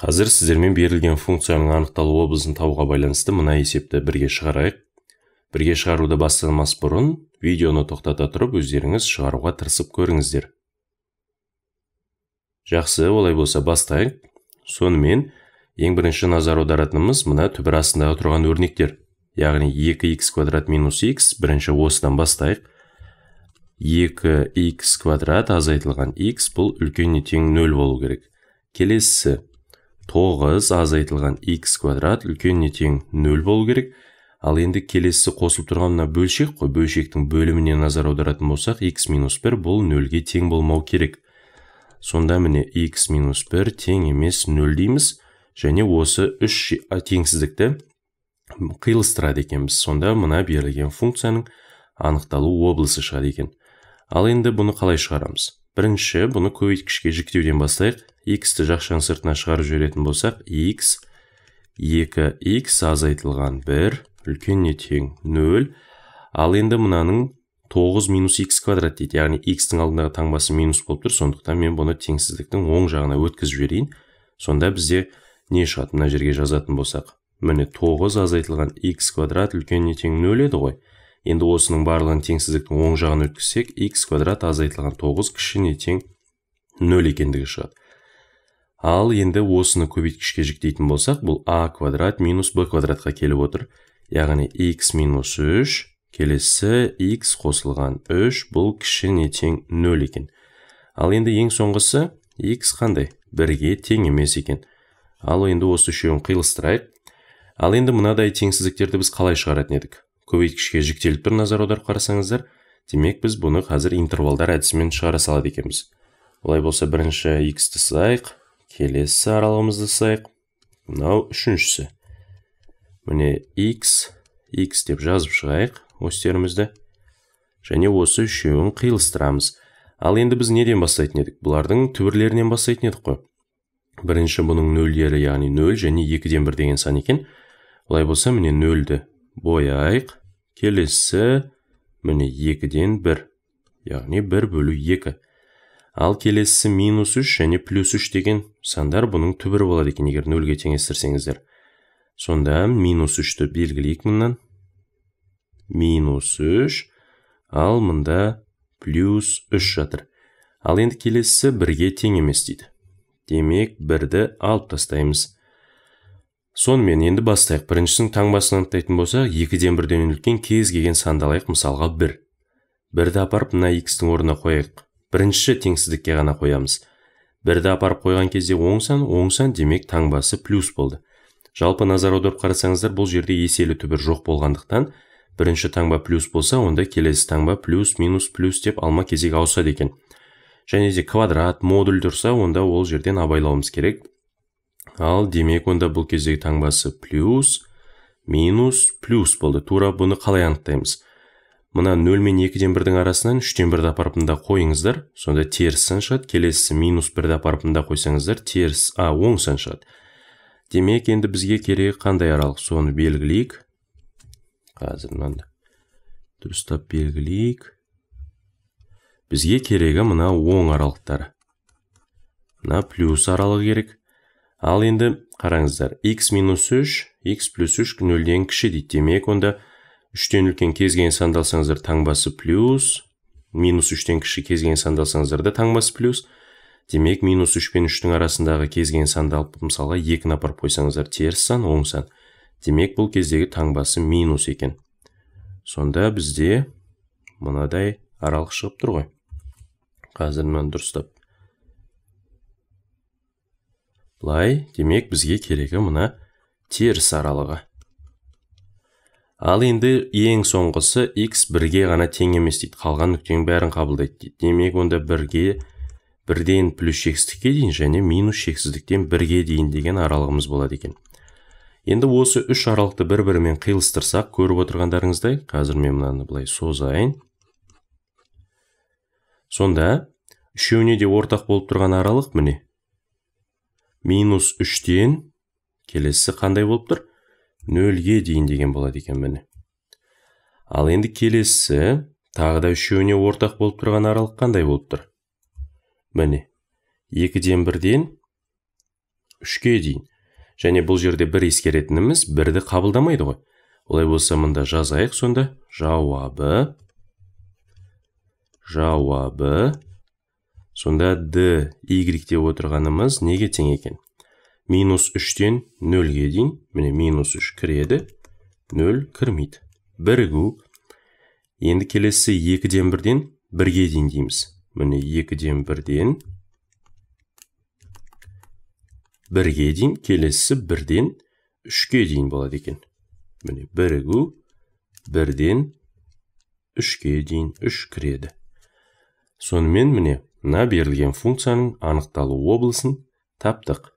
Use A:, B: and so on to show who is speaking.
A: Қазір сіздермен берілген функцияның анықталу облысын табуға байланысты мына есепті бірге шығарайық. Бірге шығаруды бастамас бұрын видеоны тоқтата тұрып өздеріңіз шығаруға тырысып көріңіздер. Жақсы, олай болса бастайық. Сонымен ең бірінші назар аударатынымыз мына түбір астындағы тұрған өрнектер. Яғни 2x квадрат минус x бірінші осыдан бастайық. 2x квадрат азайтылған x бұл тең 0 болу керек. Келесі 9 азайтылған x квадрат үлкеніне тең 0 болу керек ал енді келесі қосылып тұрған мына бөлшек қой бөлшектің бөліміне назар аударатын болсақ x минус 1 бұл 0 нөлге тең болмау керек сонда міне x минус 1 тең емес 0 дейміз және осы үш теңсіздікті қиылыстырады екенбіз сонда мына берілген функцияның анықталу облысы шығады екен ал енді бұны қалай шығарамыз бірінші бұны көбейткішке жіктеуден бастайық x-ті жақшаның сыртына шығарып жіберетін болсақ x 2x азайтылған 1 үлкеніне тең 0 ал енді мынаның 9 минус x квадрат дейді яғни x-тің алдындағы таңбасы минус болып тұр сондықтан мен бұны теңсіздіктің оң жағына өткізіп жіберейін сонда бізде не шығады мына жерге жазатын болсақ міне 9 азайтылған x квадрат үлкеніне тең 0 еді ғой енді осының барлығын теңсіздіктің оң жағына өткізсек x квадрат азайтылған 9 кішіне тең 0 екендігі шығады ал енді осыны көбейткішке жіктейтін болсақ бұл а квадрат минус б квадратқа келіп отыр яғни x минус үш келесі x қосылған 3 бұл кішіне тең 0 екен ал енді ең соңғысы x қандай бірге тең емес екен ал енді осы үшеуін қиылыстырайық ал енді мынадай теңсіздіктерді біз қалай шығаратын едік көбейткішке жіктеліп тұр назар аударып қарасаңыздар демек біз бұны қазір интервалдар әдісімен шығара салады екенбіз олай болса бірінші x сызайық келесі аралығымызды сайық. мынау үшіншісі міне x x деп жазып шығайық осьтерімізді және осы үшеуін қиылыстырамыз ал енді біз неден бастайтын едік бұлардың түбірлерінен бастайтын едік қой бірінші бұның нөлдері яғни нөл және екіден бір деген сан екен олай болса міне нөлді бояйық келесі міне екіден бір яғни бір бөлу екі ал келесісі минус үш және плюс үш деген сандар бұның түбірі болады екен егер нөлге теңестірсеңіздер сонда минус үшті белгілейік мұннан. минус үш ал мында плюс үш жатыр ал енді келесісі бірге тең емес дейді демек бірді алып тастаймыз сонымен енді бастайық біріншісін таңбасын анықтайтын болсақ екіден бірден үлкен кез келген санды алайық мысалға бір бірді апарып мына икстің орнына қояйық бірінші теңсіздікке ғана қоямыз бірді апарып қойған кезде оң сан оң сан демек таңбасы плюс болды жалпы назар аударып қарасаңыздар бұл жерде еселі түбір жоқ болғандықтан бірінші таңба плюс болса онда келесі таңба плюс минус плюс деп алма кезек ауысады екен және де квадрат модуль тұрса онда ол жерден абайлауымыз керек ал демек онда бұл кездегі таңбасы плюс минус плюс болды тура бұны қалай анықтаймыз мына нөл мен екіден бірдің арасынан үштен бірді мында қойыңыздар сонда теріс сан шығады келесісі минус бірді мында қойсаңыздар теріс а оң сан шығады демек енді бізге керегі қандай аралық соны белгілейік қазір мынаны дұрыстап белгілейік бізге керегі мына оң аралықтары мына плюс аралығы керек ал енді қараңыздар x минус 3 x плюс 3 нөлден кіші дейді демек онда үштен үлкен кез келген санды алсаңыздар таңбасы плюс минус үштен кіші кез келген санды алсаңыздар да таңбасы плюс демек минус үш пен үштің арасындағы кез келген санды алып мысалға екіні апарып қойсаңыздар теріс сан оң сан демек бұл кездегі таңбасы минус екен сонда бізде мынадай аралық шығып тұр ғой қазір мынаны дұрыстап былай демек бізге керегі мына теріс аралығы ал енді ең соңғысы x бірге ғана тең емес дейді қалған нүктенің бәрін қабылдайды дейді демек онда бірге бірден плюс шексіздікке дейін және минус шексіздіктен бірге дейін деген аралығымыз болады екен енді осы үш аралықты бір бірімен қиылыстырсақ көріп отырғандарыңыздай қазір мен мынаны былай созайын сонда үшеуіне де ортақ болып тұрған аралық міне минус үштен келесі қандай болып тұр нөлге дейін деген болады екен міне ал енді келесі тағы да үшеуіне ортақ болып тұрған аралық қандай болып тұр міне екіден бірден үшке дейін және бұл жерде бір ескеретініміз бірді қабылдамайды ғой олай болса мында жазайық сонда жауабы жауабы сонда д y деп отырғанымыз неге тең екен минус 3-тен 0-ге дейін, міне минус 3 кіреді, 0 кірмейді. Бірігу, енді келесі 2-ден 1-ден 1-ге дейін дейміз. Міне 2-ден 1-ден 1-ге дейін, келесі 1-ден 3-ге дейін болады екен. Міне бірігу, 1-ден 3-ге дейін 3 кіреді. Сонымен міне, на берілген функцияның анықталу облысын таптық.